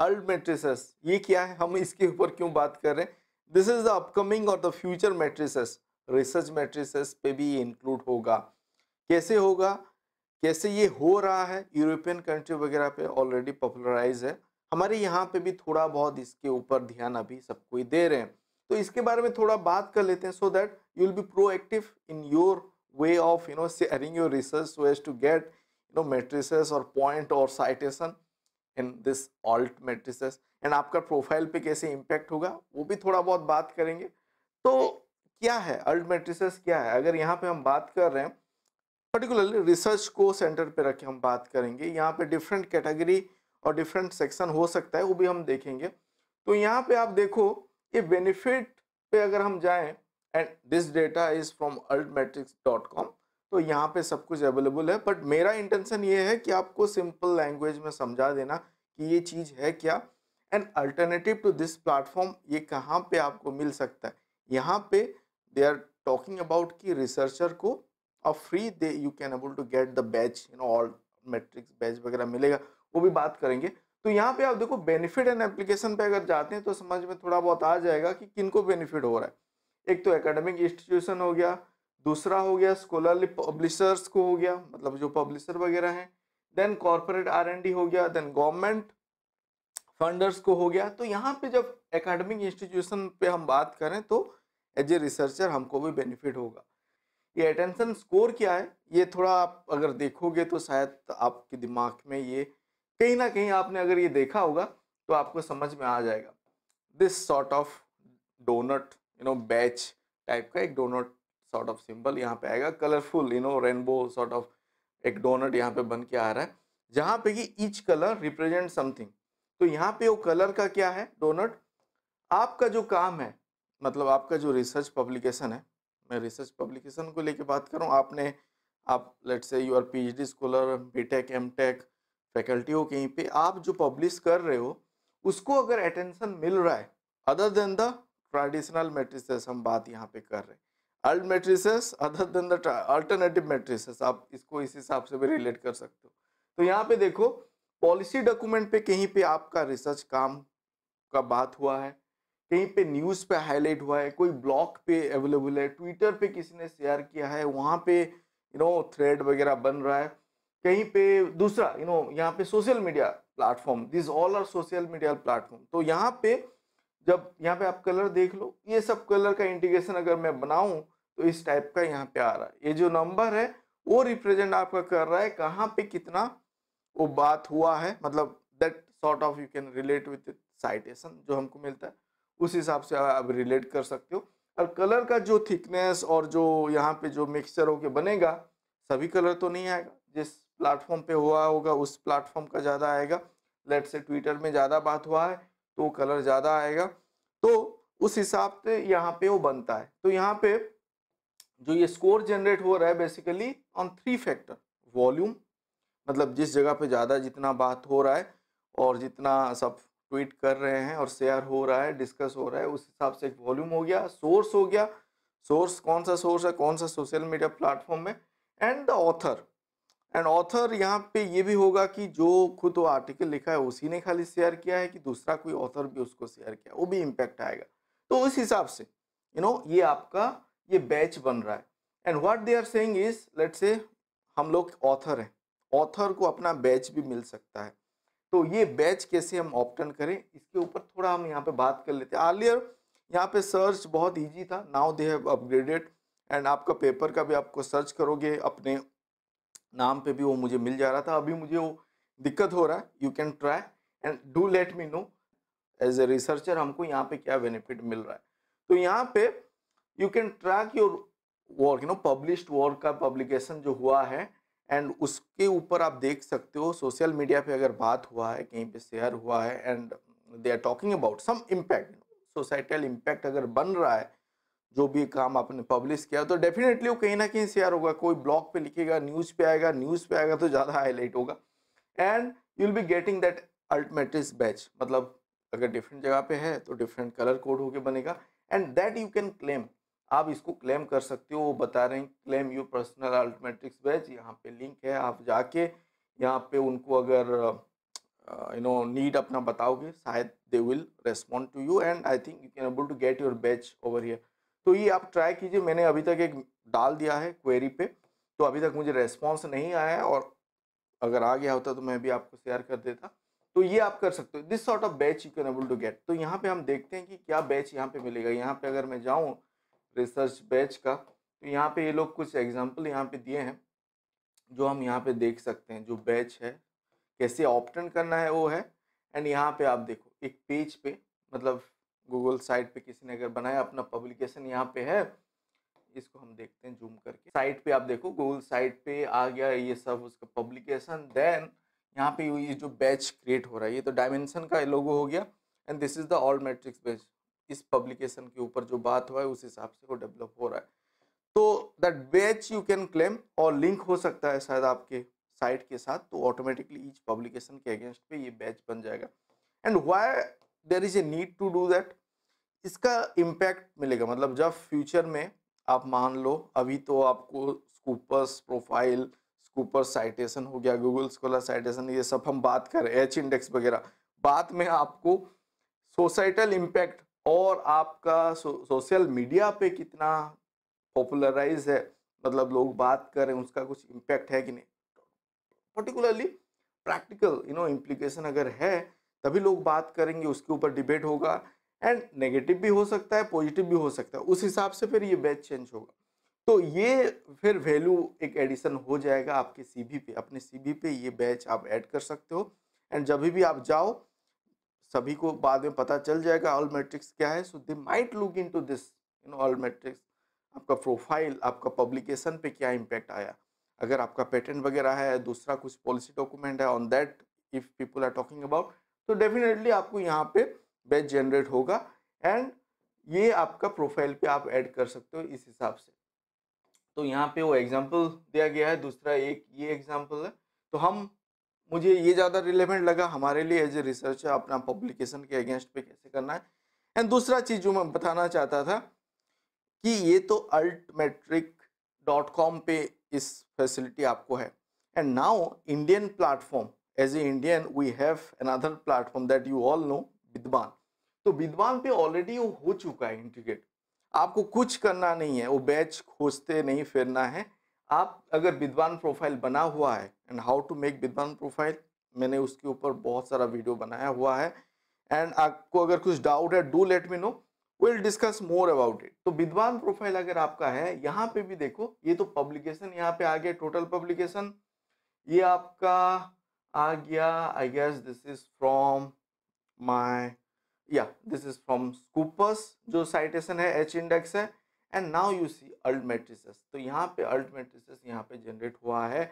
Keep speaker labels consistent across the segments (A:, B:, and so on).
A: अल्ड matrices ये क्या है हम इसके ऊपर क्यों बात कर रहे हैं दिस इज द अपकमिंग और the future matrices research matrices पे भी ये इंक्लूड होगा कैसे होगा कैसे ये हो रहा है यूरोपियन कंट्री वगैरह पे ऑलरेडी पॉपुलराइज है हमारे यहाँ पे भी थोड़ा बहुत इसके ऊपर ध्यान अभी सबको कोई दे रहे हैं तो इसके बारे में थोड़ा बात कर लेते हैं so that you will be proactive in your way of you know sharing your research ways to get you know matrices और पॉइंट और citation in this alt metrics and आपका प्रोफाइल पे कैसे इम्पैक्ट होगा वो भी थोड़ा बहुत बात करेंगे तो क्या है अल्ट मेट्रिस क्या है अगर यहाँ पे हम बात कर रहे हैं पर्टिकुलरली रिसर्च को सेंटर पे रख के हम बात करेंगे यहाँ पे डिफरेंट कैटेगरी और डिफरेंट सेक्शन हो सकता है वो भी हम देखेंगे तो यहाँ पे आप देखो ये बेनिफिट पे अगर हम जाएं and this data is from alt metrics dot com तो यहाँ पे सब कुछ अवेलेबल है बट मेरा इंटेंशन ये है कि आपको सिंपल लैंग्वेज में समझा देना कि ये चीज़ है क्या and alternative to this platform ये कहाँ पे आपको मिल सकता है यहाँ पे दे आर टॉकिंग अबाउट कि रिसर्चर को a free they you can able to get the batch you know all metrics batch वगैरह मिलेगा वो भी बात करेंगे तो यहाँ पे आप देखो बेनिफिट एंड एप्लीकेशन पे अगर जाते हैं तो समझ में थोड़ा बहुत आ जाएगा कि किनको बेनिफिट हो रहा है एक तो एकेडमिक इंस्टीट्यूशन हो गया दूसरा हो गया स्कॉलरली पब्लिशर्स को हो गया मतलब जो पब्लिशर वगैरह हैं then corporate R and D हो गया देन गवर्नमेंट फंडर्स को हो गया तो यहाँ पे जब एकेडमिक इंस्टीट्यूशन पे हम बात करें तो एज ए रिसर्चर हमको भी बेनिफिट होगा ये अटेंशन स्कोर क्या है ये थोड़ा आप अगर देखोगे तो शायद आपके दिमाग में ये कहीं ना कहीं आपने अगर ये देखा होगा तो आपको समझ में आ जाएगा this sort of donut you know batch type का एक डोनट सॉर्ट ऑफ सिंबल यहाँ पे आएगा colourful you know rainbow sort of एक डोनट यहाँ पे बन के आ रहा है जहाँ पे कि ईच कलर रिप्रेजेंट समथिंग तो यहाँ पे वो कलर का क्या है डोनट आपका जो काम है मतलब आपका जो रिसर्च पब्लिकेशन है मैं रिसर्च पब्लिकेशन को लेके बात करूँ आपने आप let say you are P H D scholar B tech M tech faculty हो कहीं पे आप जो पब्लिश कर रहे हो उसको अगर अटेंशन मिल रहा है other than the traditional matrices हम बात यहाँ पे कर रहे हैं alt matrices other than the alternative matrices आप इसको इस हिसाब से भी रिलेट कर सकते हो तो यहाँ पे देखो पॉलिसी डॉक्यूमेंट पे कहीं पे आपका रिसर्च काम का बात हुआ है कहीं पे न्यूज़ पे हाईलाइट हुआ है कोई ब्लॉग पे अवेलेबल है ट्विटर पे किसी ने शेयर किया है वहाँ पे यू नो थ्रेड वगैरह बन रहा है कहीं पे दूसरा यू नो यहाँ पे social media platform this all are social media platform तो यहाँ पे जब यहाँ पे आप कलर देख लो ये सब कलर का इंटीग्रेशन अगर मैं बनाऊं तो इस टाइप का यहाँ पे आ रहा है ये जो नंबर है वो रिप्रेजेंट आपका कर रहा है कहाँ पे कितना वो बात हुआ है मतलब that sort of you can relate with citation जो हमको मिलता है उस हिसाब से आप रिलेट कर सकते हो और कलर का जो थिकनेस और जो यहाँ पे जो मिक्सचर होके बनेगा सभी कलर तो नहीं आएगा जिस प्लेटफॉर्म पे हुआ होगा उस प्लेटफॉर्म का ज़्यादा आएगा लेट से ट्विटर में ज़्यादा बात हुआ है तो कलर ज़्यादा आएगा तो उस हिसाब से यहाँ पे वो बनता है तो यहाँ पे जो ये स्कोर जनरेट हो रहा है basically on three factor volume मतलब जिस जगह पे ज़्यादा जितना बात हो रहा है और जितना सब ट्वीट कर रहे हैं और शेयर हो रहा है डिस्कस हो रहा है उस हिसाब से एक वॉल्यूम हो गया सोर्स हो गया सोर्स कौन सा सोर्स है कौन सा सोशल मीडिया प्लेटफॉर्म में and the author and author यहाँ पे ये भी होगा कि जो खुद वो आर्टिकल लिखा है उसी ने खाली शेयर किया है कि दूसरा कोई ऑथर भी उसको शेयर किया वो भी इम्पैक्ट आएगा तो उस हिसाब से यू नो ये आपका ये बैच बन रहा है and what they are saying is let say हम लोग ऑथर हैं ऑथर को अपना बैच भी मिल सकता है तो ये बैच कैसे हम ऑप्टन करें इसके ऊपर थोड़ा हम यहाँ पर बात कर लेते हैं आर्लियर यहाँ पे सर्च बहुत ईजी था now they have upgraded and आपका पेपर का भी आपको सर्च करोगे अपने नाम पे भी वो मुझे मिल जा रहा था अभी मुझे वो दिक्कत हो रहा है you can try and do let me know as a researcher हमको यहाँ पे क्या बेनिफिट मिल रहा है तो यहाँ पे you can track your work you know published work का पब्लिकेशन जो हुआ है एंड उसके ऊपर आप देख सकते हो सोशल मीडिया पे अगर बात हुआ है कहीं पे शेयर हुआ है and they are talking about some impact societal impact अगर बन रहा है जो भी काम आपने पब्लिश किया तो डेफिनेटली वो कहीं ना कहीं शेयर होगा कोई ब्लॉग पे लिखेगा न्यूज़ पे आएगा न्यूज़ पे आएगा तो ज़्यादा हाईलाइट होगा and you will be getting that altmetrics batch मतलब अगर डिफरेंट जगह पे है तो डिफरेंट कलर कोड होके बनेगा and that you can claim आप इसको क्लेम कर सकते हो वो बता रहे हैं claim your personal altmetrics batch यहाँ पे लिंक है आप जाके यहाँ पे उनको अगर यू नो नीड अपना बताओगे शायद they will respond to you and I think you can able to get your batch over here तो ये आप ट्राई कीजिए मैंने अभी तक एक डाल दिया है क्वेरी पे तो अभी तक मुझे रेस्पॉन्स नहीं आया है और अगर आ गया होता तो मैं भी आपको शेयर कर देता तो ये आप कर सकते हो this sort of batch you can able to get तो यहाँ पे हम देखते हैं कि क्या बैच यहाँ पे मिलेगा यहाँ पे अगर मैं जाऊँ रिसर्च बैच का तो यहाँ पे ये लोग कुछ एग्जाम्पल यहाँ पे दिए हैं जो हम यहाँ पे देख सकते हैं जो बैच है कैसे ऑप्टन करना है वो है एंड यहाँ पे आप देखो एक पेज पे मतलब गूगल साइट पे किसी ने अगर बनाया अपना पब्लिकेशन यहाँ पे है इसको हम देखते हैं जूम करके साइट पे आप देखो गूगल साइट पे आ गया ये सब उसका पब्लिकेशन देन यहाँ पे ये जो बैच क्रिएट हो रहा है ये तो डायमेंशन का लोगो हो गया and this is the all matrix batch इस पब्लिकेशन के ऊपर जो बात हुआ है उस हिसाब से वो डेवलप हो रहा है तो that batch you can claim और लिंक हो सकता है शायद आपके साइट के साथ तो ऑटोमेटिकली ईच पब्लिकेशन के अगेंस्ट पे ये बैच बन जाएगा and why there is a need to do that इसका इम्पैक्ट मिलेगा मतलब जब फ्यूचर में आप मान लो अभी तो आपको स्कूपर्स प्रोफाइल स्कूपर साइटेशन हो गया गूगल स्कॉलर साइटेशन ये सब हम बात करें एच इंडेक्स वगैरह बाद में आपको सोसाइटल इम्पैक्ट और आपका सो, सोशल मीडिया पे कितना पॉपुलराइज है मतलब लोग बात करें उसका कुछ इम्पैक्ट है कि नहीं particularly practical you know implication अगर है तभी लोग बात करेंगे उसके ऊपर डिबेट होगा एंड नेगेटिव भी हो सकता है पॉजिटिव भी हो सकता है उस हिसाब से फिर ये बैच चेंज होगा तो ये फिर वैल्यू एक एडिशन हो जाएगा आपके सीवी पे अपने सीवी पे ये बैच आप ऐड कर सकते हो एंड जब भी आप जाओ सभी को बाद में पता चल जाएगा ऑल मैट्रिक्स क्या है so they might look into this you know all matrix आपका प्रोफाइल आपका पब्लिकेशन पे क्या इम्पैक्ट आया अगर आपका पेटेंट वगैरह है दूसरा कुछ पॉलिसी डॉक्यूमेंट है on that if people are talking about तो डेफिनेटली आपको यहाँ पे बैच जनरेट होगा एंड ये आपका प्रोफाइल पे आप ऐड कर सकते हो इस हिसाब से तो यहाँ पे वो एग्जांपल दिया गया है दूसरा एक ये एग्जांपल है तो हम मुझे ये ज़्यादा रिलेवेंट लगा हमारे लिए एज ए रिसर्चर अपना पब्लिकेशन के अगेंस्ट पे कैसे करना है एंड दूसरा चीज़ जो मैं बताना चाहता था कि ये तो अल्ट मेट्रिक डॉट कॉम पे इस फैसिलिटी आपको है and now Indian platform as a Indian we have another platform that you all know Vidwan तो विद्वान पे ऑलरेडी वो हो चुका है इंटीग्रेट आपको कुछ करना नहीं है वो बैच खोजते नहीं फिरना है आप अगर विद्वान प्रोफाइल बना हुआ है and how to make Vidwan profile मैंने उसके ऊपर बहुत सारा वीडियो बनाया हुआ है एंड आपको अगर कुछ डाउट है do let me know will discuss more about it तो विद्वान प्रोफाइल अगर आपका है यहाँ पे भी देखो ये तो पब्लिकेशन यहाँ पे आ गया टोटल पब्लिकेशन ये आपका आ गया I guess this is from my या दिस इज फ्रॉम स्कूपस जो साइटेशन है एच इंडेक्स है and now you see alt metrics तो यहाँ पे अल्ट मेट्रिस यहाँ पे जनरेट हुआ है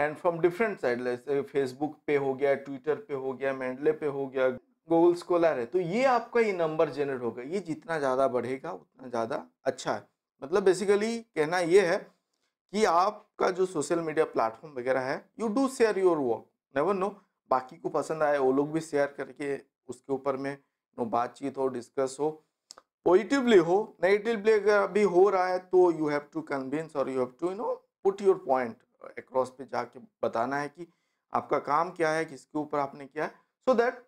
A: एंड फ्रॉम डिफरेंट साइड जैसे फेसबुक पे हो गया ट्विटर पे हो गया मैंडले पे हो गया गूगल स्कोलर है तो ये आपका ये नंबर जनरेट होगा ये जितना ज़्यादा बढ़ेगा उतना ज़्यादा अच्छा है मतलब बेसिकली कहना ये है कि आपका जो सोशल मीडिया प्लेटफॉर्म वगैरह है you do share your work never know बाकी को पसंद आए वो लोग भी शेयर करके उसके ऊपर में नो बातचीत हो डिस्कस हो पॉजिटिवली हो नेगेटिवली अगर अभी हो रहा है तो यू हैव टू कन्विंस और you have to you know put your point across पे जाके बताना है कि आपका काम क्या है किसके ऊपर आपने किया है so that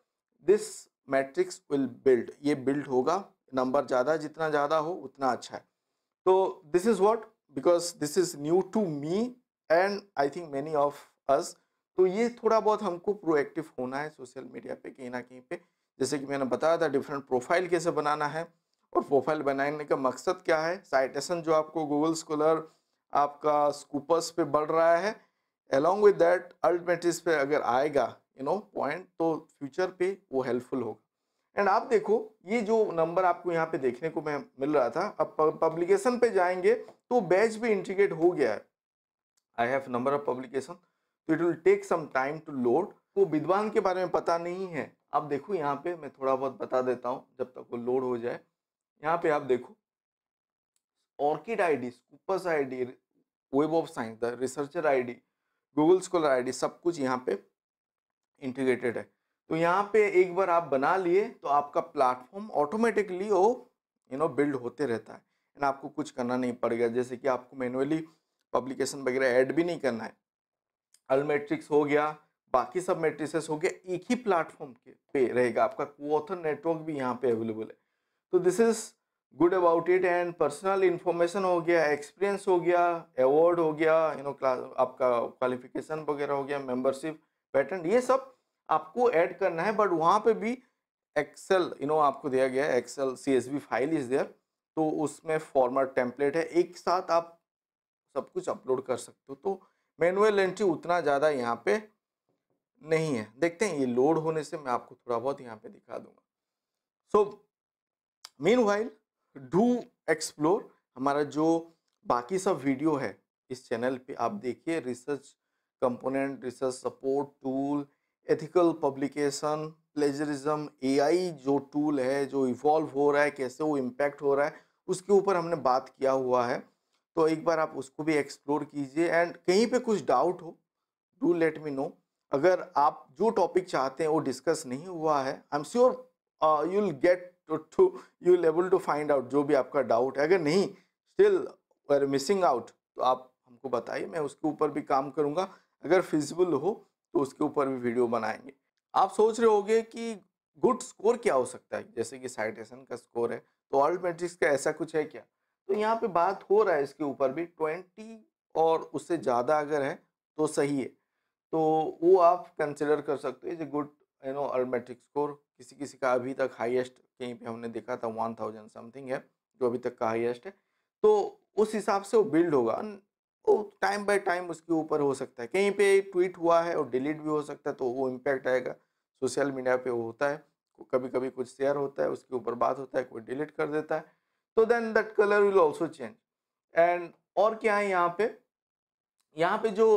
A: this matrix will build ये बिल्ड होगा नंबर ज़्यादा जितना ज़्यादा हो उतना अच्छा है तो this is what because this is new to me and I think many of us तो ये थोड़ा बहुत हमको प्रोएक्टिव होना है सोशल मीडिया पे कहीं ना कहीं पे जैसे कि मैंने बताया था डिफरेंट प्रोफाइल कैसे बनाना है और प्रोफाइल बनाने का मकसद क्या है साइटेशन जो आपको गूगल स्कॉलर आपका स्कूपस पे बढ़ रहा है अलॉन्ग विद डैट अल्टमेटिस पे अगर आएगा यू नो पॉइंट तो फ्यूचर पे वो हेल्पफुल होगा एंड आप देखो ये जो नंबर आपको यहाँ पे देखने को मैं मिल रहा था अब पब्लिकेशन पे जाएंगे तो बैच भी इंटीग्रेट हो गया है I have number of publication तो it will take some time to load वो विद्वान के बारे में पता नहीं है आप देखो यहाँ पे मैं थोड़ा बहुत बता देता हूँ जब तक वो लोड हो जाए यहाँ पे आप देखो ORCID I D Scopus I D web of science the researcher I D Google scholar I D सब कुछ यहाँ पे इंटीग्रेटेड है तो यहाँ पे एक बार आप बना लिए तो आपका प्लेटफॉर्म ऑटोमेटिकली वो यू नो बिल्ड होते रहता है एंड आपको कुछ करना नहीं पड़ेगा जैसे कि आपको मैनुअली पब्लिकेशन वगैरह ऐड भी नहीं करना है हल मैट्रिक्स हो गया बाकी सब मेट्रिसेस हो गया एक ही प्लेटफॉर्म के पे रहेगा आपका कोऑथर नेटवर्क भी यहाँ पे अवेलेबल है तो this is good about it and personal information हो गया एक्सपीरियंस हो गया अवार्ड हो गया यू नो क्लास आपका क्वालिफिकेशन वगैरह हो गया मेंबरशिप पैटर्न ये सब आपको ऐड करना है बट वहाँ पे भी एक्सेल यू नो आपको दिया गया है Excel C S V file is there तो उसमें फॉर्मेट टेम्पलेट है एक साथ आप सब कुछ अपलोड कर सकते हो तो मैनुअल एंट्री उतना ज़्यादा यहाँ पे नहीं है देखते हैं ये लोड होने से मैं आपको थोड़ा बहुत यहाँ पे दिखा दूंगा so meanwhile do explore हमारा जो बाकी सब वीडियो है इस चैनल पे आप देखिए research component research support tool ethical publication plagiarism AI जो टूल है जो इवॉल्व हो रहा है कैसे वो इम्पैक्ट हो रहा है उसके ऊपर हमने बात किया हुआ है तो एक बार आप उसको भी एक्सप्लोर कीजिए एंड कहीं पे कुछ डाउट हो डू लेट मी नो अगर आप जो टॉपिक चाहते हैं वो डिस्कस नहीं हुआ है I am sure you will get to you will able to find out जो भी आपका डाउट है अगर नहीं स्टिल वी मिसिंग आउट तो आप हमको बताइए मैं उसके ऊपर भी काम करूँगा अगर फिजिबल हो तो उसके ऊपर भी वीडियो बनाएंगे आप सोच रहे होगे कि गुड स्कोर क्या हो सकता है जैसे कि साइटेशन का स्कोर है तो ऑल्ट मैट्रिक्स का ऐसा कुछ है क्या तो यहाँ पे बात हो रहा है इसके ऊपर भी ट्वेंटी और उससे ज़्यादा अगर है तो सही है तो वो आप कंसिडर कर सकते हो is a good you know altmetric score किसी किसी का अभी तक हाईएस्ट कहीं पे हमने देखा था वन थाउजेंड समथिंग है जो अभी तक का हाईएस्ट है तो उस हिसाब से वो बिल्ड होगा वो टाइम बाय टाइम उसके ऊपर हो सकता है कहीं पे ट्वीट हुआ है और डिलीट भी हो सकता है तो वो इम्पैक्ट आएगा सोशल मीडिया पे वो होता है कभी कभी कुछ शेयर होता है उसके ऊपर बात होता है कोई डिलीट कर देता है तो then that colour will also change and और क्या है यहाँ पे यहाँ पे जो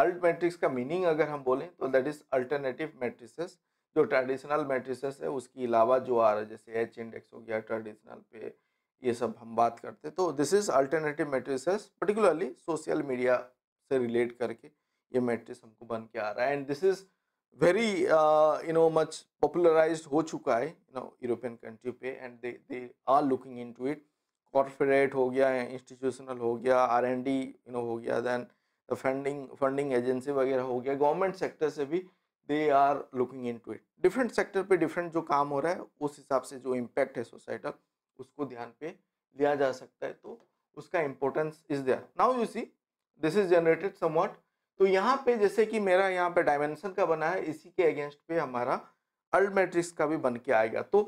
A: अल्ट uh, मैट्रिक्स का मीनिंग अगर हम बोलें तो दैट इज अल्टरनेटिव मैट्रिसेस जो ट्रेडिशनल मैट्रिसेस है उसके अलावा जो आ रहा है जैसे एच इंडेक्स हो गया ट्रेडिशनल पे ये सब हम बात करते हैं तो this is alternative matrices particularly social media से रिलेट करके ये मैट्रिक्स हमको बन के आ रहा है and this is very uh, you know much popularized हो चुका है you know European country पे and they they are looking into it corporate हो गया institutional हो गया R&D you know हो गया then the funding funding agency वगैरह हो गया government sector से भी they are looking into it different sector पे different जो काम हो रहा है उस हिसाब से जो impact है societal उसको ध्यान पे लिया जा सकता है तो उसका importance is there now you see this is generated somewhat तो यहाँ पे जैसे कि मेरा यहाँ पे डायमेंशन का बना है इसी के अगेंस्ट पे हमारा अल्ट मैट्रिक्स का भी बन के आएगा तो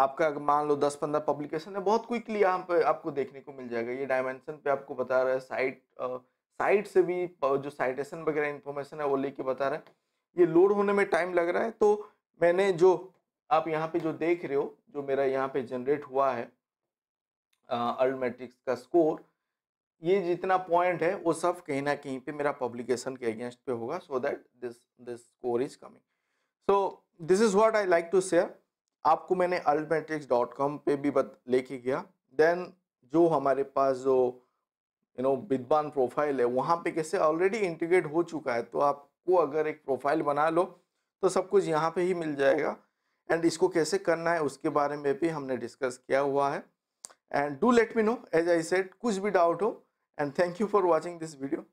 A: आपका मान लो दस पंद्रह पब्लिकेशन है बहुत क्विकली यहाँ पे आपको देखने को मिल जाएगा ये डायमेंशन पे आपको बता रहा है साइट साइट से भी जो साइटेशन वगैरह इन्फॉर्मेशन है वो लेके बता रहा है ये लोड होने में टाइम लग रहा है तो मैंने जो आप यहाँ पे जो देख रहे हो जो मेरा यहाँ पे जनरेट हुआ है अल्ट मैट्रिक्स का स्कोर ये जितना पॉइंट है वो सब कहीं ना कहीं पे मेरा पब्लिकेशन के अगेंस्ट पे होगा so that this this score is coming so this is what I like to share आपको मैंने अल्टमेट्रिक्स डॉट कॉम पर भी बत लेके गया देन जो हमारे पास जो यू नो विद्वान प्रोफाइल है वहाँ पे कैसे ऑलरेडी इंटीग्रेट हो चुका है तो आपको अगर एक प्रोफाइल बना लो तो सब कुछ यहाँ पे ही मिल जाएगा एंड इसको कैसे करना है उसके बारे में भी हमने डिस्कस किया हुआ है and do let me know as I said कुछ भी डाउट हो and thank you for watching this video.